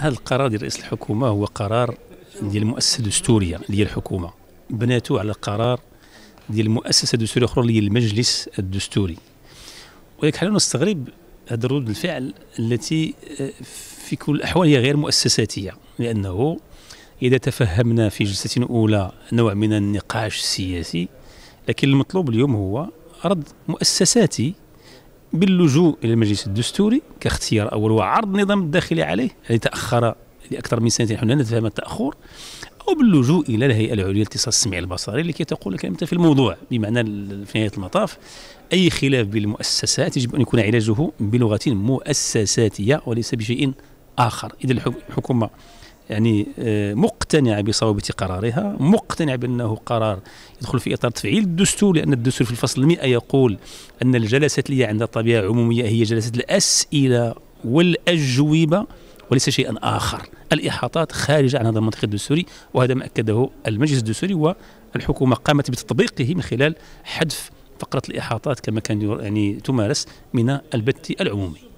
هذا القرار ديال رئيس الحكومه هو قرار ديال المؤسسه الدستوريه اللي هي الحكومه بناتو على قرار ديال المؤسسه الدستوريه الاخرى اللي هي المجلس الدستوري ولكن حنا نستغرب هذا ردود الفعل التي آه، في كل الاحوال هي غير مؤسساتيه لانه اذا تفهمنا في جلسه اولى نوع من النقاش السياسي لكن المطلوب اليوم هو رد مؤسساتي باللجوء إلى المجلس الدستوري كاختيار أول وعرض النظام الداخلي عليه الذي تأخر لأكثر من سنتين حنا نتفهم التأخر أو باللجوء إلى الهيئة العليا للاتصال السمعي البصري لكي تقول لك أنت في الموضوع بمعنى في نهاية المطاف أي خلاف بالمؤسسات يجب أن يكون علاجه بلغة مؤسساتية وليس بشيء آخر إذا الحكومة يعني آه، مقتنعة بصوابة قرارها مقتنعة بأنه قرار يدخل في إطار تفعيل الدستور لأن الدستور في الفصل 100 يقول أن الجلسة اللي عند طبيعة عمومية هي جلسة الأسئلة والأجوبة وليس شيئا آخر الإحاطات خارجة عن هذا المنطق الدستوري وهذا ما أكده المجلس الدستوري والحكومة قامت بتطبيقه من خلال حذف فقرة الإحاطات كما كان يعني تمارس من البت العمومي